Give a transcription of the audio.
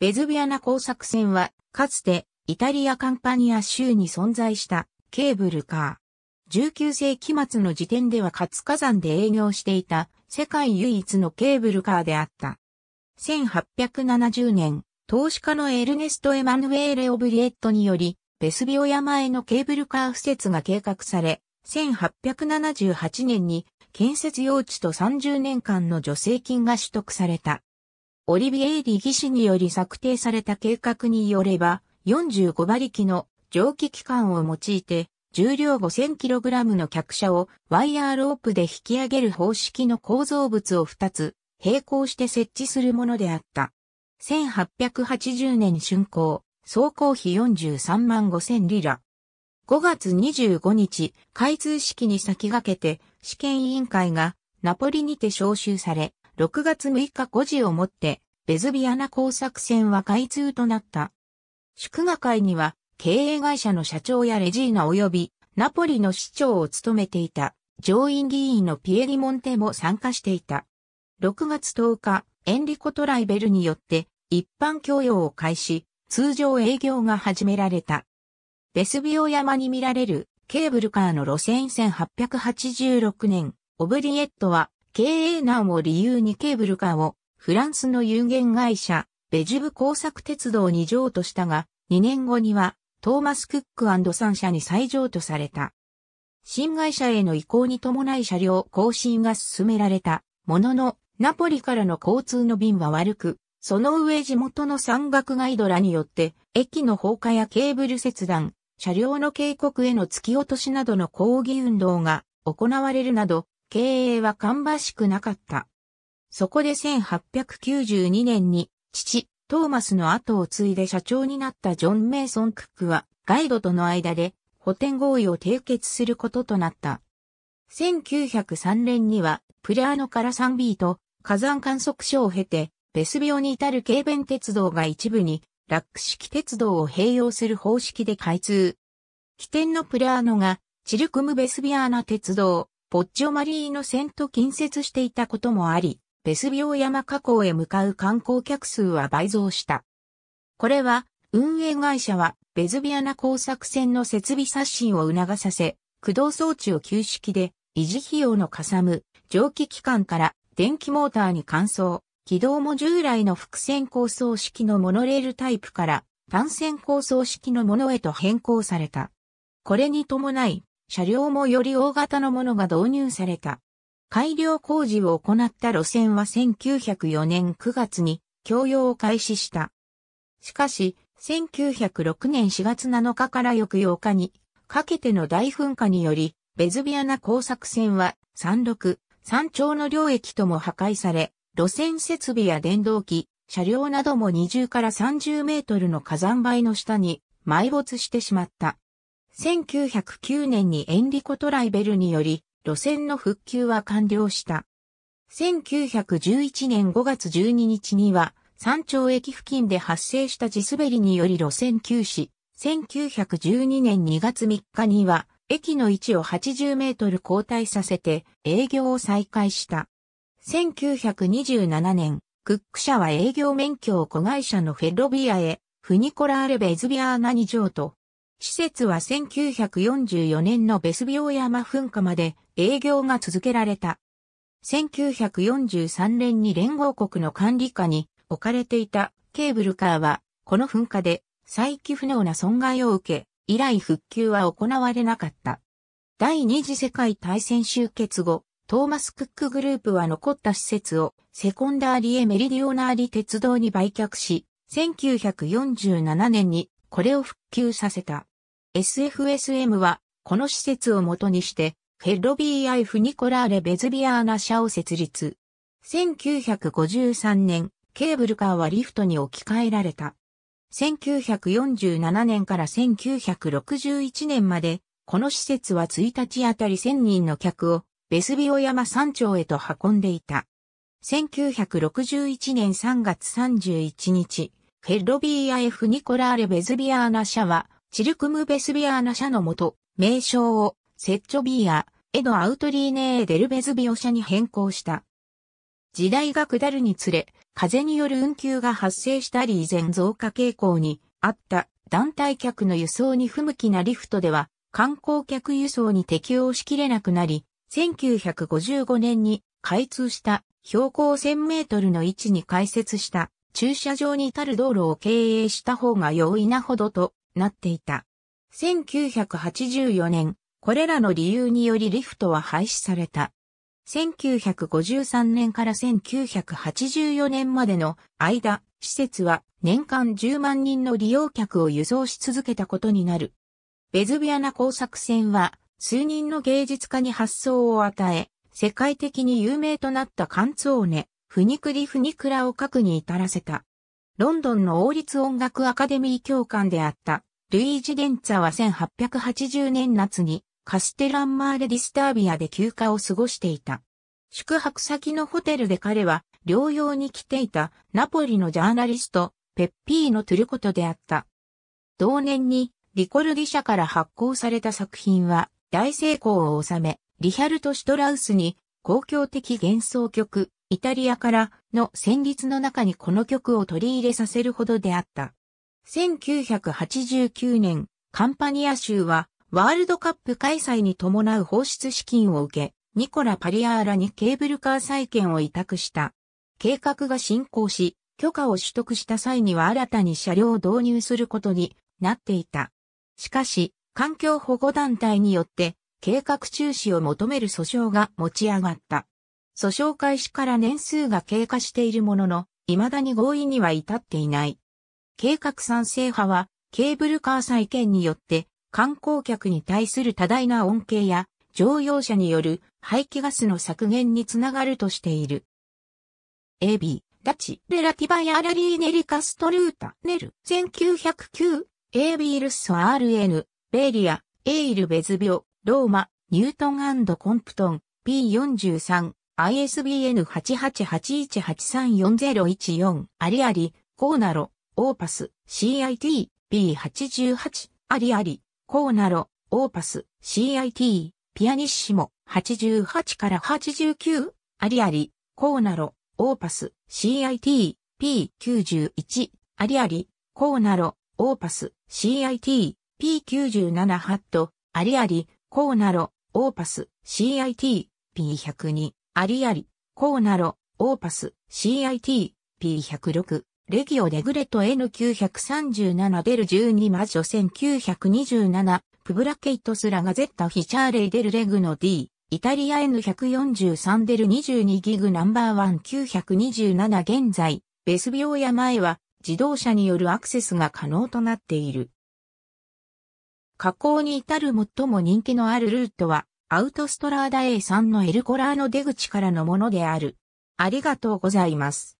ベズビアナ工作船は、かつてイタリアカンパニア州に存在したケーブルカー。19世紀末の時点では活火山で営業していた世界唯一のケーブルカーであった。1870年、投資家のエルネスト・エマヌエーレ・オブリエットにより、ベスビオ山へのケーブルカー施設が計画され、1878年に建設用地と30年間の助成金が取得された。オリビエーリ技師により策定された計画によれば、45馬力の蒸気機関を用いて、重量 5000kg の客車をワイヤーロープで引き上げる方式の構造物を2つ並行して設置するものであった。1880年竣工、総工費43万5000リラ。5月25日、開通式に先駆けて試験委員会がナポリにて招集され、6月6日5時をもって、ベズビアナ工作船は開通となった。祝賀会には、経営会社の社長やレジーナ及び、ナポリの市長を務めていた、上院議員のピエリモンテも参加していた。6月10日、エンリコ・トライベルによって、一般供用を開始、通常営業が始められた。ベスビオ山に見られるケーブルカーの路線1886年、オブリエットは経営難を理由にケーブルカーをフランスの有限会社ベジブ工作鉄道に譲渡したが、2年後にはトーマス・クック3社に再譲渡された。新会社への移行に伴い車両更新が進められたものの、ナポリからの交通の便は悪く、その上地元の山岳ガイドらによって、駅の放火やケーブル切断、車両の警告への突き落としなどの抗議運動が行われるなど、経営は芳しくなかった。そこで1892年に父、トーマスの後を継いで社長になったジョン・メイソン・クックはガイドとの間で補填合意を締結することとなった。1903年にはプレアノから 3B と火山観測所を経てベスビオに至る軽便鉄道が一部にラック式鉄道を併用する方式で開通。起点のプレアノがチルクムベスビアーナ鉄道、ポッチョマリーの線と近接していたこともあり、ベスビオ山河口へ向かう観光客数は倍増した。これは、運営会社は、ベズビアナ工作船の設備刷新を促させ、駆動装置を旧式で、維持費用のかさむ、蒸気機関から電気モーターに換装、軌道も従来の複線構想式のモノレールタイプから単線構想式のものへと変更された。これに伴い、車両もより大型のものが導入された。改良工事を行った路線は1904年9月に供用を開始した。しかし、1906年4月7日から翌8日にかけての大噴火により、ベズビアナ工作船は山麓、山頂の領域とも破壊され、路線設備や電動機、車両なども20から30メートルの火山灰の下に埋没してしまった。1909年にエンリコ・トライベルにより、路線の復旧は完了した。1911年5月12日には、山頂駅付近で発生した地滑りにより路線休止。1912年2月3日には、駅の位置を80メートル後退させて営業を再開した。1927年、クック社は営業免許を子会社のフェロビアへ、フニコラーレ・ベズビアーナに譲渡。施設は1944年のベス病山噴火まで営業が続けられた。1943年に連合国の管理下に置かれていたケーブルカーは、この噴火で再起不能な損害を受け、以来復旧は行われなかった。第二次世界大戦終結後、トーマス・クックグループは残った施設をセコンダーリエ・メリディオナーリ鉄道に売却し、1947年にこれを復旧させた。SFSM は、この施設をもとにして、フェッロビーアイフニコラーレ・ベズビアーナ社を設立。1953年、ケーブルカーはリフトに置き換えられた。1947年から1961年まで、この施設は1日あたり1000人の客を、ベスビオ山山頂へと運んでいた。1961年3月31日、フェッロビーアイフニコラーレ・ベズビアーナ社は、チルクムベスビアーナ社のもと、名称を、セッチョビーア、エド・アウトリーネーデルベズビオ社に変更した。時代が下るにつれ、風による運休が発生したり以前増加傾向にあった団体客の輸送に不向きなリフトでは、観光客輸送に適応しきれなくなり、1955年に開通した標高1000メートルの位置に開設した駐車場に至る道路を経営した方が容易なほどとなっていた。1984年、これらの理由によりリフトは廃止された。1953年から1984年までの間、施設は年間10万人の利用客を輸送し続けたことになる。ベズビアナ工作船は数人の芸術家に発想を与え、世界的に有名となったカンツオーネ、フニクリフニクラを核に至らせた。ロンドンの王立音楽アカデミー教官であった、ルイージ・デンツァは1880年夏にカステランマーレ・ディスタービアで休暇を過ごしていた。宿泊先のホテルで彼は療養に来ていたナポリのジャーナリスト、ペッピーのトゥルコトであった。同年にリコルディ社から発行された作品は大成功を収め、リヒャルト・シュトラウスに公共的幻想曲、イタリアからの旋律の中にこの曲を取り入れさせるほどであった。1989年、カンパニア州はワールドカップ開催に伴う放出資金を受け、ニコラ・パリアーラにケーブルカー再建を委託した。計画が進行し、許可を取得した際には新たに車両を導入することになっていた。しかし、環境保護団体によって計画中止を求める訴訟が持ち上がった。訴訟開始から年数が経過しているものの、未だに合意には至っていない。計画賛成派は、ケーブルカー再建によって、観光客に対する多大な恩恵や、乗用車による排気ガスの削減につながるとしている。AB、ダチ、レラティバヤラリーネリカストルータ、ネル、1909、AB ルッソ RN、ベイリア、エイルベズビオ、ローマ、ニュートンコンプトン、P43、ISBN8881834014、ありあり、コーナロ、オーパス、CIT、B88、ありあり、コーナロ、オーパス、CIT、ピアニッシモ、88から89、ありあり、コーナロ、オーパス、CIT、P91、ありあり、コーナロ、オーパス、CIT、P97 ハット、ありあり、コーナロ、オーパス、CIT、P102。ありあり、コーナロ、オーパス、CIT、P106、レギオデグレト N937 デル12魔女1927、プブラケイトスラガゼッタフィチャーレイデルレグの D、イタリア N143 デル22ギグナンバーワン9 2 7現在、ベス病や前は自動車によるアクセスが可能となっている。加工に至る最も人気のあるルートは、アウトストラーダ A さんのエルコラーの出口からのものである。ありがとうございます。